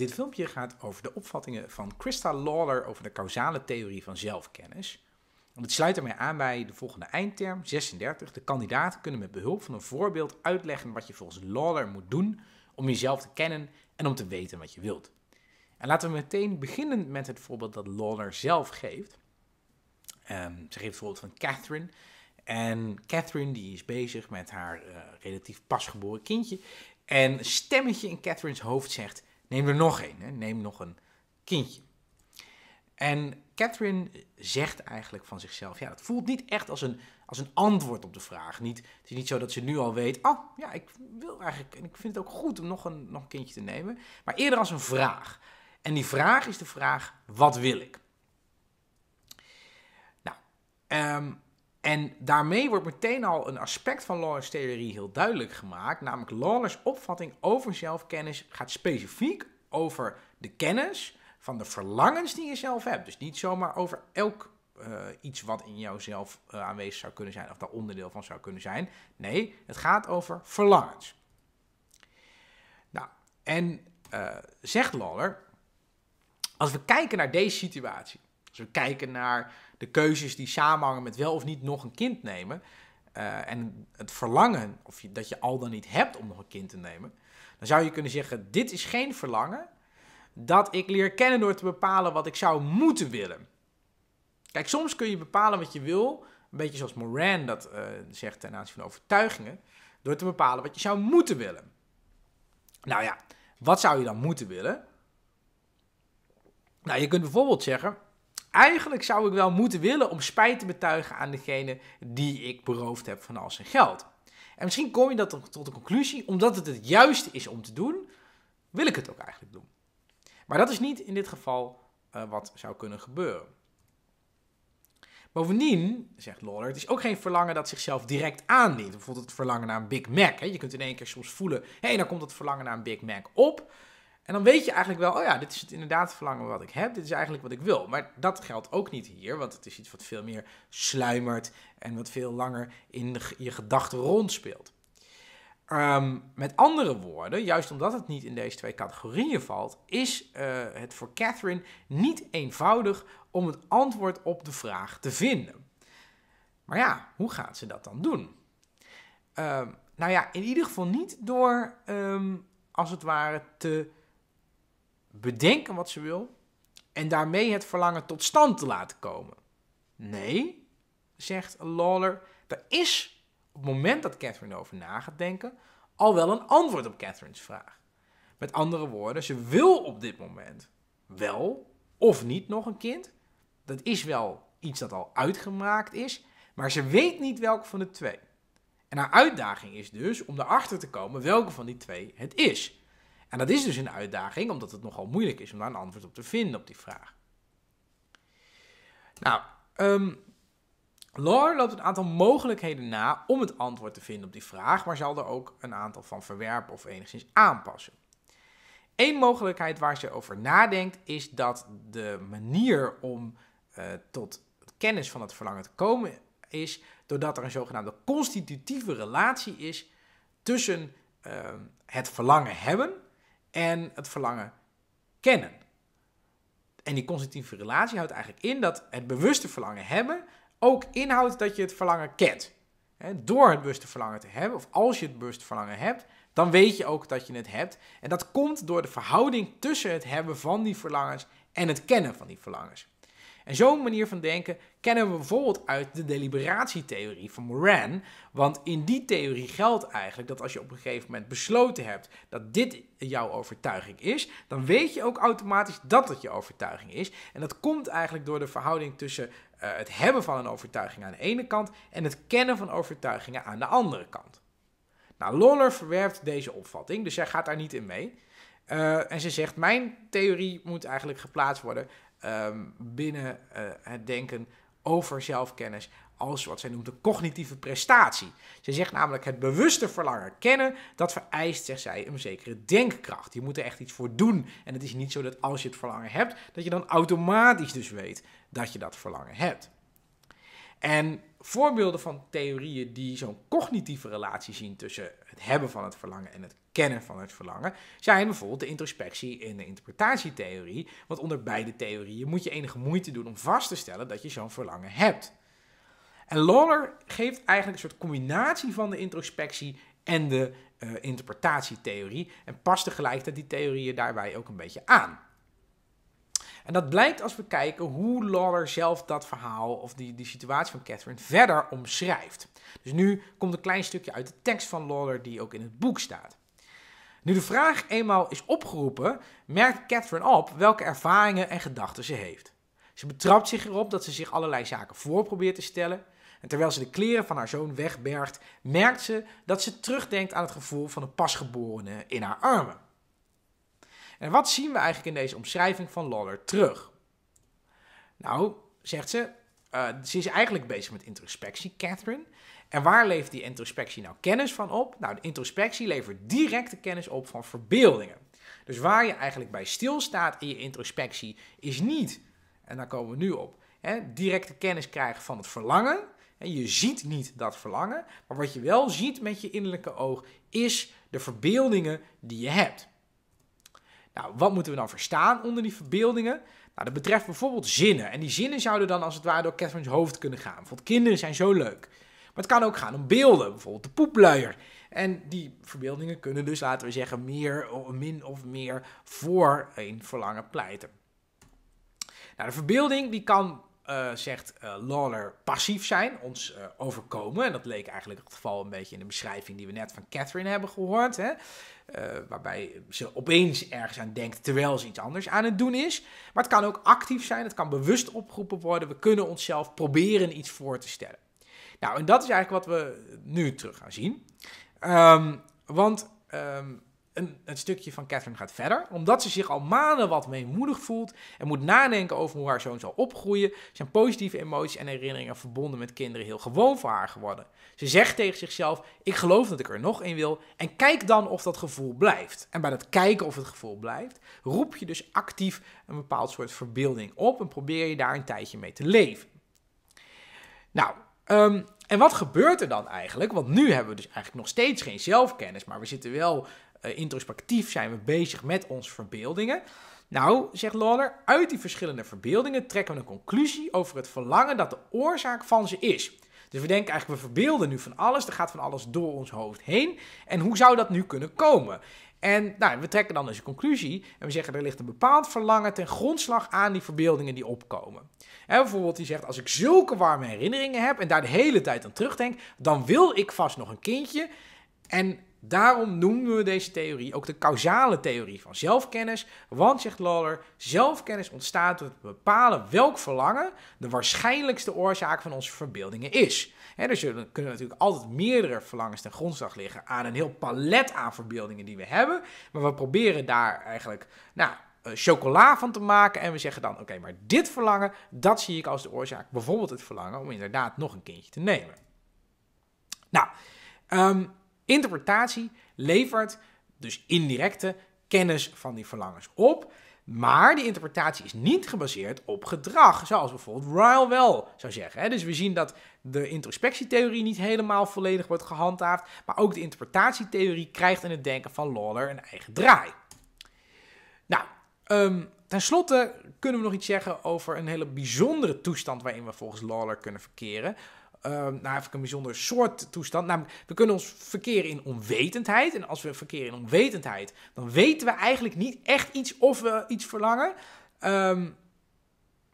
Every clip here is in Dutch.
Dit filmpje gaat over de opvattingen van Christa Lawler over de causale theorie van zelfkennis. het sluit ermee aan bij de volgende eindterm, 36. De kandidaten kunnen met behulp van een voorbeeld uitleggen wat je volgens Lawler moet doen om jezelf te kennen en om te weten wat je wilt. En laten we meteen beginnen met het voorbeeld dat Lawler zelf geeft. Ehm, ze geeft het voorbeeld van Catherine. En Catherine die is bezig met haar uh, relatief pasgeboren kindje. En een stemmetje in Catherine's hoofd zegt: Neem er nog een, hè? neem nog een kindje. En Catherine zegt eigenlijk van zichzelf: ja, dat voelt niet echt als een, als een antwoord op de vraag. Niet, het is niet zo dat ze nu al weet: oh ja, ik wil eigenlijk en ik vind het ook goed om nog een, nog een kindje te nemen. Maar eerder als een vraag. En die vraag is de vraag: wat wil ik? Nou, um, en daarmee wordt meteen al een aspect van Lawrence theorie heel duidelijk gemaakt, namelijk Lawrence's opvatting over zelfkennis gaat specifiek over de kennis van de verlangens die je zelf hebt. Dus niet zomaar over elk eh, iets wat in jouzelf zelf eh, aanwezig zou kunnen zijn of daar onderdeel van zou kunnen zijn. Nee, het gaat over verlangens. Nou, en eh, zegt Lawler, als we kijken naar deze situatie, als we kijken naar de keuzes die samenhangen met wel of niet nog een kind nemen. Eh, en het verlangen of je, dat je al dan niet hebt om nog een kind te nemen. Dan zou je kunnen zeggen: dit is geen verlangen dat ik leer kennen door te bepalen wat ik zou moeten willen. Kijk, soms kun je bepalen wat je wil, een beetje zoals Moran dat eh, zegt ten aanzien van overtuigingen, door te bepalen wat je zou moeten willen. Nou ja, wat zou je dan moeten willen? Nou, je kunt bijvoorbeeld zeggen: eigenlijk zou ik wel moeten willen om spijt te betuigen aan degene die ik beroofd heb van al zijn geld. En misschien kom je dat tot de conclusie, omdat het het juiste is om te doen, wil ik het ook eigenlijk doen. Maar dat is niet in dit geval eh, wat zou kunnen gebeuren. Bovendien, zegt Lawler, het is ook geen verlangen dat zichzelf direct aandient. Bijvoorbeeld het verlangen naar een Big Mac. Hè. Je kunt in één keer soms voelen, hé, hey, dan komt dat verlangen naar een Big Mac op. En dan weet je eigenlijk wel, oh ja, dit is het inderdaad verlangen wat ik heb. Dit is eigenlijk wat ik wil. Maar dat geldt ook niet hier, want het is iets wat veel meer sluimert en wat veel langer in je gedachten rondspeelt. Ehm, met andere woorden, juist omdat het niet in deze twee categorieën valt, is eh, het voor Catherine niet eenvoudig om het antwoord op de vraag te vinden. Maar ja, hoe gaat ze dat dan doen? Ehm, nou ja, in ieder geval niet door, ehm, als het ware, te bedenken wat ze wil en daarmee het verlangen tot stand te laten komen. Nee, zegt Lawler, er is op het moment dat Catherine over na gaat denken al wel een antwoord op Catherine's vraag. Met andere woorden, ze wil op dit moment wel of niet nog een kind. Dat is wel iets dat al uitgemaakt is, maar ze weet niet welke van de twee. En haar uitdaging is dus om erachter te komen welke van die twee het is. En dat is dus een uitdaging, omdat het nogal moeilijk is om daar een antwoord op te vinden op die vraag. Nou, um, ehm, Lore loopt een aantal mogelijkheden na om het antwoord te vinden op die vraag, maar zal er ook een aantal van verwerpen of enigszins aanpassen. Eén mogelijkheid waar ze over nadenkt is dat de manier om eh, tot kennis van het verlangen te komen is doordat er een zogenaamde constitutieve relatie is tussen ehm, het verlangen hebben en het verlangen kennen. En die constitutieve relatie houdt eigenlijk in dat het bewuste verlangen hebben ook inhoudt dat je het verlangen kent. door het bewuste verlangen te hebben, of als je het bewuste verlangen hebt, dan weet je ook dat je het hebt. En dat komt door de verhouding tussen het hebben van die verlangens en het kennen van die verlangens. En zo'n manier van denken kennen we bijvoorbeeld uit de deliberatietheorie van Moran. Want in die theorie geldt eigenlijk dat als je op een gegeven moment besloten hebt dat dit jouw overtuiging is, dan weet je ook automatisch dat het je overtuiging is. En dat komt eigenlijk door de verhouding tussen eh, het hebben van een overtuiging aan de ene kant en het kennen van overtuigingen aan de andere kant. Nou, Lawler verwerpt deze opvatting, dus zij gaat daar niet in mee. Eh, en ze zegt: Mijn theorie moet eigenlijk geplaatst worden Ehm, binnen eh, het denken over zelfkennis als wat zij noemt de cognitieve prestatie. Ze zegt namelijk het bewuste verlangen kennen, dat vereist, zegt zij, een zekere denkkracht. Je moet er echt iets voor doen. En het is niet zo dat als je het verlangen hebt, dat je dan automatisch dus weet dat je dat verlangen hebt. En voorbeelden van theorieën die zo'n cognitieve relatie zien tussen het hebben van het verlangen en het kennen van het verlangen, zijn bijvoorbeeld de introspectie en de interpretatietheorie. Want onder beide theorieën moet je enige moeite doen om vast te stellen dat je zo'n verlangen hebt. En Lawler geeft eigenlijk een soort combinatie van de introspectie en de eh, interpretatietheorie en past tegelijkertijd die theorieën daarbij ook een beetje aan. En dat blijkt als we kijken hoe Lawler zelf dat verhaal of die, die situatie van Catherine verder omschrijft. Dus nu komt een klein stukje uit de tekst van Lawler die ook in het boek staat. Nu de vraag eenmaal is opgeroepen, merkt Catherine op welke ervaringen en gedachten ze heeft. Ze betrapt zich erop dat ze zich allerlei zaken voor probeert te stellen. En terwijl ze de kleren van haar zoon wegbergt, merkt ze dat ze terugdenkt aan het gevoel van een pasgeborene in haar armen. En wat zien we eigenlijk in deze omschrijving van Lawler terug? Nou, zegt ze, eh, ze is eigenlijk bezig met introspectie, Catherine. En waar levert die introspectie nou kennis van op? Nou, de introspectie levert directe kennis op van verbeeldingen. Dus waar je eigenlijk bij stilstaat in je introspectie is niet, en daar komen we nu op, hè, directe kennis krijgen van het verlangen. En je ziet niet dat verlangen, maar wat je wel ziet met je innerlijke oog is de verbeeldingen die je hebt. Nou, wat moeten we dan verstaan onder die verbeeldingen? Nou, dat betreft bijvoorbeeld zinnen. En die zinnen zouden dan als het ware door Catherine's hoofd kunnen gaan. Bijvoorbeeld, kinderen zijn zo leuk. Maar het kan ook gaan om beelden, bijvoorbeeld de poepluier. En die verbeeldingen kunnen dus, laten we zeggen, meer, of min of meer voor een verlangen pleiten. Nou, de verbeelding die kan eh, zegt uh, Lawler passief zijn, ons eh, overkomen. En dat leek eigenlijk het geval een beetje in de beschrijving die we net van Catherine hebben gehoord. Hè? waarbij ze opeens ergens aan denkt terwijl ze iets anders aan het doen is. Maar het kan ook actief zijn, het kan bewust opgeroepen worden. We kunnen onszelf proberen iets voor te stellen. Nou, en dat is eigenlijk wat we nu terug gaan zien. Ehm, want um, een, stukje van Catherine gaat verder, omdat ze zich al maanden wat meemoedig voelt en moet nadenken over hoe haar zoon zal opgroeien, zijn positieve emoties en herinneringen verbonden met kinderen heel gewoon voor haar geworden. Ze zegt tegen zichzelf: Ik geloof dat ik er nog een wil en kijk dan of dat gevoel blijft. En bij dat kijken of het gevoel blijft, roep je dus actief een bepaald soort verbeelding op en probeer je daar een tijdje mee te leven. Nou, um, en wat gebeurt er dan eigenlijk? Want nu hebben we dus eigenlijk nog steeds geen zelfkennis, maar we zitten wel eh, introspectief zijn we bezig met onze verbeeldingen. Nou, zegt Lawler, uit die verschillende verbeeldingen trekken we een conclusie over het verlangen dat de oorzaak van ze is. Dus we denken eigenlijk, we verbeelden nu van alles. Er gaat van alles door ons hoofd heen. En hoe zou dat nu kunnen komen? En nou, we trekken dan dus een conclusie en we zeggen er ligt een bepaald verlangen ten grondslag aan die verbeeldingen die opkomen. en bijvoorbeeld die zegt als ik zulke warme herinneringen heb en daar de hele tijd aan terugdenk, dan wil ik vast nog een kindje. En Daarom noemen we deze theorie ook de causale theorie van zelfkennis, want, zegt Lawler, zelfkennis ontstaat door te bepalen welk verlangen de waarschijnlijkste oorzaak van onze verbeeldingen is. He, dus er kunnen natuurlijk altijd meerdere verlangens ten grondslag liggen aan een heel palet aan verbeeldingen die we hebben, maar we proberen daar eigenlijk, nou, eh, chocola van te maken. En we zeggen dan: oké, maar dit verlangen, dat zie ik als de oorzaak. Bijvoorbeeld het verlangen om inderdaad nog een kindje te nemen. Nou, ehm, Interpretatie levert dus indirecte kennis van die verlangens op. Maar die interpretatie is niet gebaseerd op gedrag, zoals bijvoorbeeld Ryle wel zou zeggen. Dus we zien dat de introspectietheorie niet helemaal volledig wordt gehandhaafd, maar ook de interpretatietheorie krijgt in het denken van Lawler een eigen draai. Nou, um, ten slotte kunnen we nog iets zeggen over een hele bijzondere toestand waarin we volgens Lawler kunnen verkeren naar ehm, nou, een bijzonder soort toestand. Namelijk, we kunnen ons verkeren in onwetendheid. En als we verkeren in onwetendheid, dan weten we eigenlijk niet echt iets of we iets verlangen. Ehm,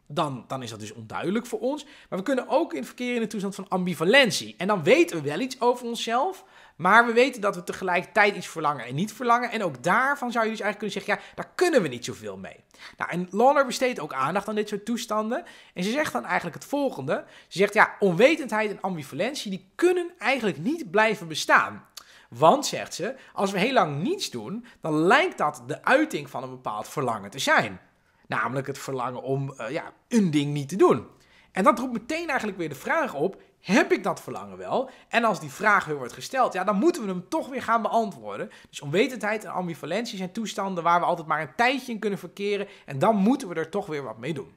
dan, dan is dat dus onduidelijk voor ons. Maar we kunnen ook in verkeren in de toestand van ambivalentie. En dan weten we wel iets over onszelf, maar we weten dat we tegelijkertijd iets verlangen en niet verlangen. En ook daarvan zou je dus eigenlijk kunnen zeggen, ja, daar kunnen we niet zoveel mee. Nou, en Lawler besteedt ook aandacht aan dit soort toestanden. En ze zegt dan eigenlijk het volgende. Ze zegt, ja, onwetendheid en ambivalentie, die kunnen eigenlijk niet blijven bestaan. Want, zegt ze, als we heel lang niets doen, dan lijkt dat de uiting van een bepaald verlangen te zijn. Namelijk het verlangen om eh, ja, een ding niet te doen. En dat roept meteen eigenlijk weer de vraag op: heb ik dat verlangen wel? En als die vraag weer wordt gesteld, ja, dan moeten we hem toch weer gaan beantwoorden. Dus onwetendheid en ambivalentie zijn toestanden waar we altijd maar een tijdje in kunnen verkeren. En dan moeten we er toch weer wat mee doen.